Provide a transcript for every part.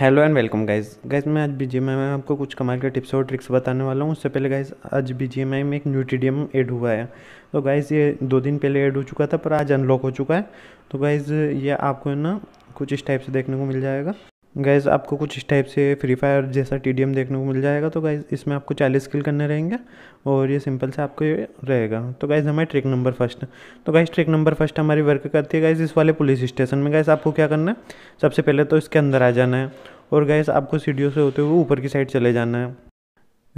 hello and welcome guys guys मैं आज B जी में आपको कुछ कमाल के टिप्स और ट्रिक्स बताने वाला हूँ उससे पहले गाइज आज बी जी में एक न्यूट्रीडियम ऐड हुआ है तो गाइज़ ये दो दिन पहले ऐड हो चुका था पर आज अनलॉक हो चुका है तो गाइज़ ये आपको है ना कुछ इस टाइप से देखने को मिल जाएगा गैज़ आपको कुछ इस टाइप से फ्री फायर जैसा टी देखने को मिल जाएगा तो गाइज़ इसमें आपको चालीस किल करने रहेंगे और ये सिंपल से आपको ये रहेगा तो गाइज़ हमारे ट्रिक नंबर फर्स्ट तो गाइज़ ट्रिक नंबर फर्स्ट हमारी वर्क करती है गाइज इस वाले पुलिस स्टेशन में गैस आपको क्या करना है सबसे पहले तो इसके अंदर आ जाना है और गैस आपको सीढ़ियों से होते हुए ऊपर की साइड चले जाना है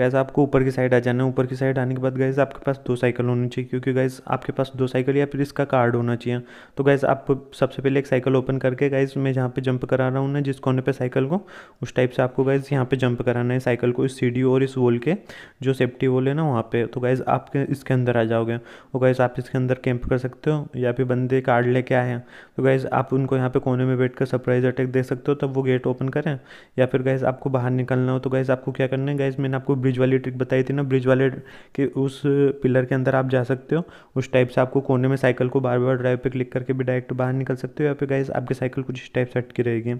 गैस आपको ऊपर की साइड आ जाना है ऊपर की साइड आने के बाद गैस आपके पास दो साइकिल होनी चाहिए क्योंकि गैस आपके पास दो साइकिल या फिर इसका कार्ड होना चाहिए तो गैस आप सबसे पहले एक साइकिल ओपन करके गैस मैं जहाँ पे जंप करा रहा हूँ ना जिस कोने पे साइकिल को उस टाइप से आपको गैस यहाँ पे जंप कराना है साइकिल को इस सी और इस वोल के जो सेफ्टी वोल है ना वहाँ पर तो गैस आप इसके अंदर आ जाओगे और तो, गैस आप इसके अंदर कैंप कर सकते हो या फिर बंदे कार्ड लेके आए हैं तो गैस आप उनको यहाँ पर कोने में बैठ सरप्राइज अटैक दे सकते हो तब वो गेट ओपन करें या फिर गैस आपको बाहर निकलना हो तो गैस आपको क्या करना है गैस मैंने आपको ब्रिज वाली ट्रिक बताई थी ना ब्रिज वाले के उस पिलर के अंदर आप जा सकते हो उस टाइप से आपको कोने में साइकिल को बार बार ड्राइव पे क्लिक करके भी डायरेक्ट बाहर निकल सकते हो या फिर गाइस आपकी साइकिल कुछ इस टाइप से अटकी रहेगी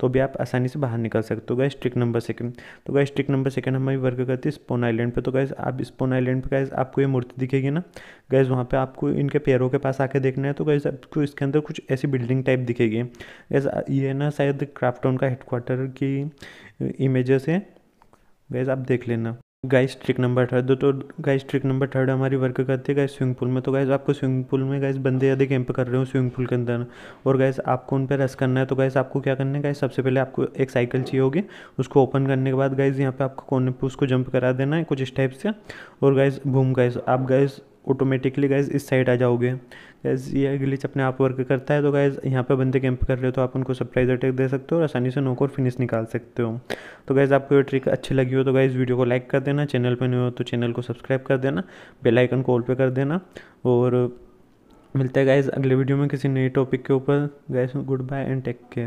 तो भी आप आसानी से बाहर निकल सकते हो गाइस ट्रिक नंबर सेकंड तो गाइस ट्रिक नंबर सेकंड हमारी वर्क करती है स्पोन आइलैंड पर तो गाइज आप स्पोन आइलैंड पर गाइज आपको ये मूर्ति दिखेगी ना गाइज वहाँ पर आपको इनके पैरों के पास आके देखना है तो गाइज आपको इसके अंदर कुछ ऐसी बिल्डिंग टाइप दिखेगी गैस ये ना शायद क्राफ्टाउन का हेडक्वार्टर की इमेजेस है गैस आप देख लेना गाइस ट्रिक नंबर थर्ड दो तो गाइस ट्रिक नंबर थर्ड हमारी वर्क करती है गाइस स्विमिंग पूल में तो गाइस आपको स्विमिंग पूल में गाइस बंदे यदि कैंप कर रहे हो स्विमिंग पूल के अंदर और गाइस आपको उन पर रस करना है तो गाइस आपको क्या करना है गाइस सबसे पहले आपको एक साइकिल चाहिए होगी उसको ओपन करने के बाद गाइस यहाँ पे आपको कोने पर उसको जंप करा देना है कुछ स्टेप से और गाइस घूम गाइस आप गाइस ऑटोमेटिकली गैज़ इस साइड आ जाओगे गैज़ ये ग्लिच अपने आप वर्क करता है तो गैज़ यहाँ पे बंदे कैंप कर रहे हो तो आप उनको सरप्राइज अटैक दे सकते हो और आसानी से नोक और फिनिश निकाल सकते हो तो गैज़ आपको ये ट्रिक अच्छी लगी हो तो गैज़ वीडियो को लाइक कर देना चैनल पर नहीं हो तो चैनल को सब्सक्राइब कर देना बेलाइकन को ऑल पे कर देना और मिलता है गैज़ अगले वीडियो में किसी नए टॉपिक के ऊपर guys good bye and take care